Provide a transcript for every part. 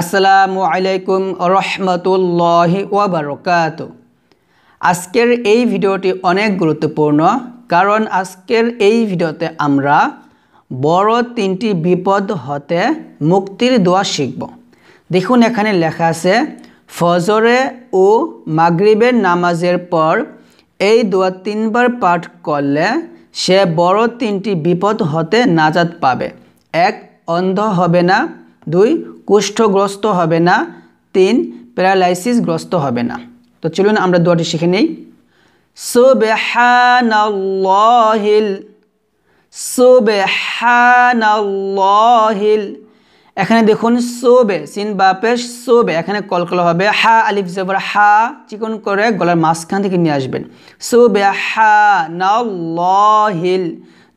আসসালামু আলাইকুম রহমতুল্লাহ ওবরকাত আজকের এই ভিডিওটি অনেক গুরুত্বপূর্ণ কারণ আজকের এই ভিডিওতে আমরা বড় তিনটি বিপদ হতে মুক্তির দোয়া শিখব দেখুন এখানে লেখা আছে ফজরে ও মাগরিবের নামাজের পর এই দোয়া তিনবার পাঠ করলে সে বড় তিনটি বিপদ হতে নাজাত পাবে এক অন্ধ হবে না দুই কুষ্ঠগ্রস্ত হবে না তিন প্যারালাইসিসগ্রস্ত হবে না তো চলুন আমরা দোয়াটি শিখে নেই সুবহানাল্লাহিল সুবহানাল্লাহিল এখানে দেখুন সোবে সিন বাপেশ সোবে এখানে কলকলা হবে হা আলিফ জবর হা চিকন করে গলার মাঝখান থেকে নিয়ে আসবেন সোবে হা নিল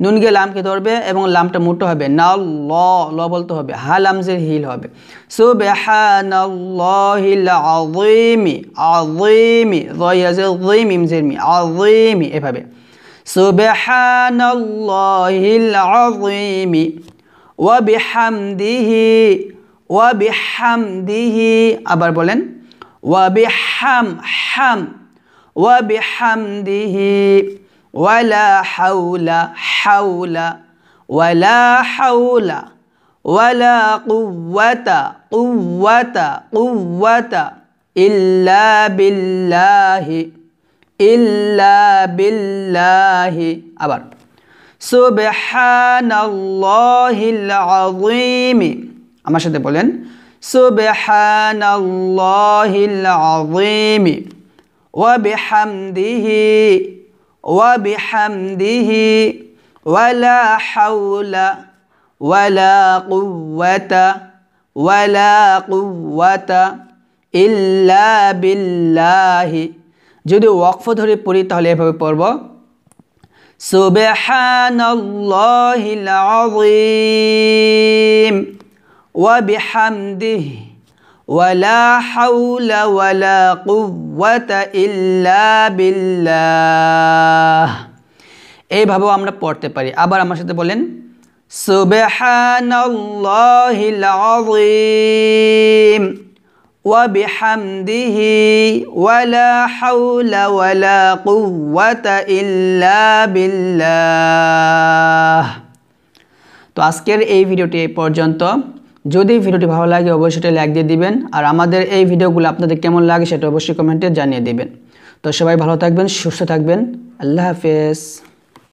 নুন গিয়ে লামকে ধরবে এবং লামটা মোটো হবে না ল ল বলতে হবে হা লামজের হিল হবে সো বেহানি আলিমি রয়াজের রইম ইমজের মি আলিমি এভাবে বেহাম দিহি العظيم وبحمده وبحمده আবার বলেন وبحم বেহাম দিহি ولا حول حول ولا حول ولا قوة قوة قوة إلا بالله إلا بالله أبر سبحان الله العظيم أما সাথে বলেন سبحان الله العظيم وبحمده وبحمده ولا حول ولا قوة ولا قوة إلا بالله যদি ওয়াকফ ধরে পড়ি তাহলে এভাবে পড়ব সুবহানাল্লাহিল আযীম ওয়া বিহামদিহি ওয়ালা হাউলা ওয়ালা কুওয়াতা ইল্লা বিল্লাহ এইভাবেও আমরা পড়তে পারি আবার আমার সাথে বলেন সুবহানাল্লাহিল আযীম وبحمده ولا حول ولا قوة إلا بالله তো আজকের এই ভিডিওটি এই পর্যন্ত যদি ভিডিওটি ভালো লাগে অবশ্যই এটা লাইক দিয়ে দিবেন আর আমাদের এই ভিডিওগুলো আপনাদের কেমন লাগে সেটা অবশ্যই কমেন্টে জানিয়ে দিবেন তো সবাই ভালো থাকবেন সুস্থ থাকবেন আল্লাহ হাফেজ